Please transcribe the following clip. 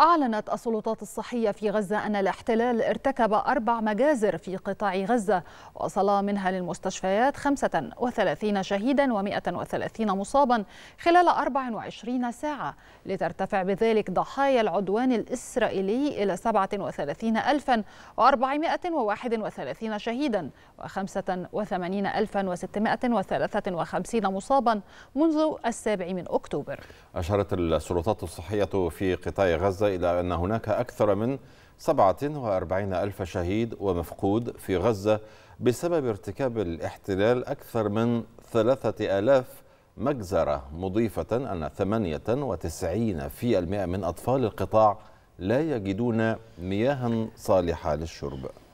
أعلنت السلطات الصحية في غزة أن الاحتلال ارتكب أربع مجازر في قطاع غزة وصل منها للمستشفيات 35 شهيدا و130 مصابا خلال 24 ساعة لترتفع بذلك ضحايا العدوان الإسرائيلي إلى 37431 شهيدا و85653 مصابا منذ السابع من أكتوبر أشارت السلطات الصحية في قطاع غزة إلى أن هناك أكثر من 47 ألف شهيد ومفقود في غزة بسبب ارتكاب الاحتلال أكثر من 3000 مجزرة مضيفة أن 98% من أطفال القطاع لا يجدون مياه صالحة للشرب